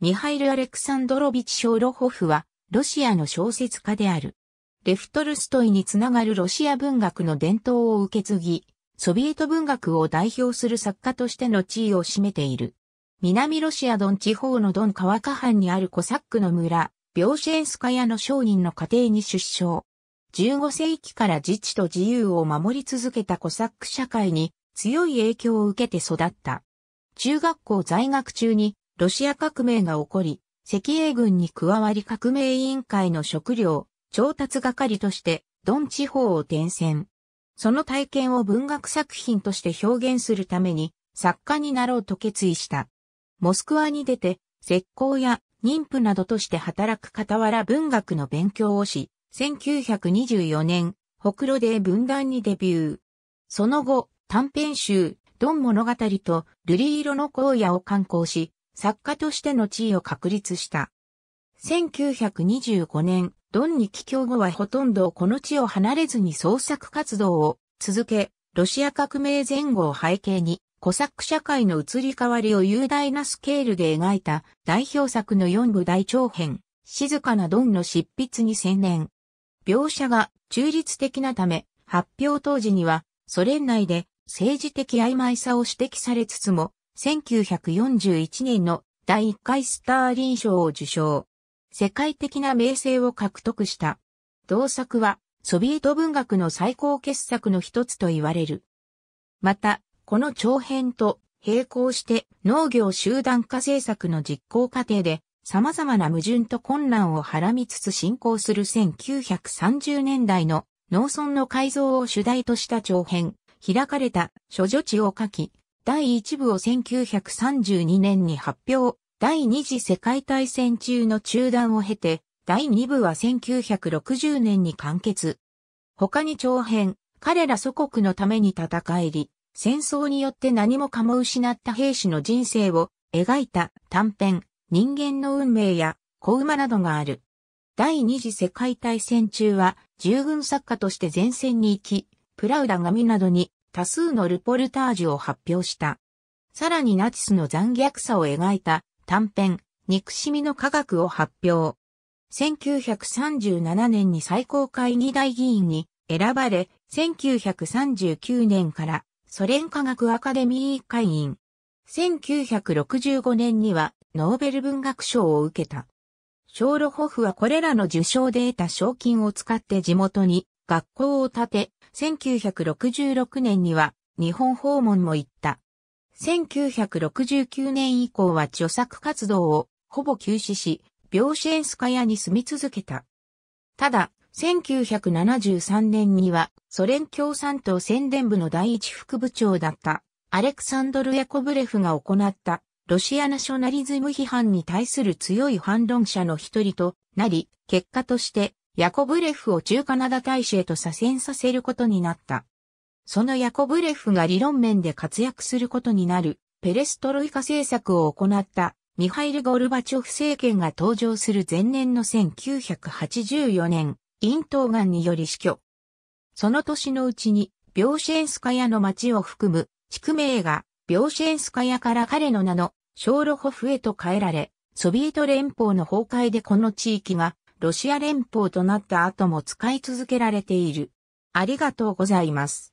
ミハイル・アレクサンドロビチ・ショーロホフは、ロシアの小説家である。レフトルストイにつながるロシア文学の伝統を受け継ぎ、ソビエト文学を代表する作家としての地位を占めている。南ロシアドン地方のドン川下藩にあるコサックの村、ビョーシェンスカヤの商人の家庭に出生。15世紀から自治と自由を守り続けたコサック社会に強い影響を受けて育った。中学校在学中にロシア革命が起こり、赤英軍に加わり革命委員会の食料、調達係として、ドン地方を転戦。その体験を文学作品として表現するために、作家になろうと決意した。モスクワに出て、石膏や妊婦などとして働く傍ら文学の勉強をし、1924年、北路で文壇にデビュー。その後、短編集、ドン物語と、瑠璃色の荒野を刊行し、作家としての地位を確立した。1925年、ドンに帰郷後はほとんどこの地を離れずに創作活動を続け、ロシア革命前後を背景に、古作社会の移り変わりを雄大なスケールで描いた代表作の四部大長編、静かなドンの執筆に専念。描写が中立的なため、発表当時にはソ連内で政治的曖昧さを指摘されつつも、1941年の第1回スターリン賞を受賞。世界的な名声を獲得した。同作は、ソビエト文学の最高傑作の一つと言われる。また、この長編と並行して農業集団化政策の実行過程で様々な矛盾と混乱をはらみつつ進行する1930年代の農村の改造を主題とした長編、開かれた諸女地を書き、第1部を1932年に発表、第二次世界大戦中の中断を経て、第2部は1960年に完結。他に長編、彼ら祖国のために戦いり、戦争によって何もかも失った兵士の人生を描いた短編、人間の運命や子馬などがある。第二次世界大戦中は従軍作家として前線に行き、プラウダ紙などに多数のルポルタージュを発表した。さらにナチスの残虐さを描いた短編、憎しみの科学を発表。1937年に最高会議大議員に選ばれ、1939年からソ連科学アカデミー会員。1965年にはノーベル文学賞を受けた。ショーロホフはこれらの受賞で得た賞金を使って地元に学校を建て、1966年には日本訪問も行った。1969年以降は著作活動をほぼ休止し、病死エンスカヤに住み続けた。ただ、1973年にはソ連共産党宣伝部の第一副部長だったアレクサンドル・ヤコブレフが行ったロシアナショナリズム批判に対する強い反論者の一人となり、結果としてヤコブレフを中カナダ大使へと左遷させることになった。そのヤコブレフが理論面で活躍することになる、ペレストロイカ政策を行ったミハイル・ゴルバチョフ政権が登場する前年の1984年、咽頭んにより死去。その年のうちに、ビーシェンスカヤの町を含む地区名がーシェンスカヤから彼の名のショーロホフへと変えられ、ソビエト連邦の崩壊でこの地域がロシア連邦となった後も使い続けられている。ありがとうございます。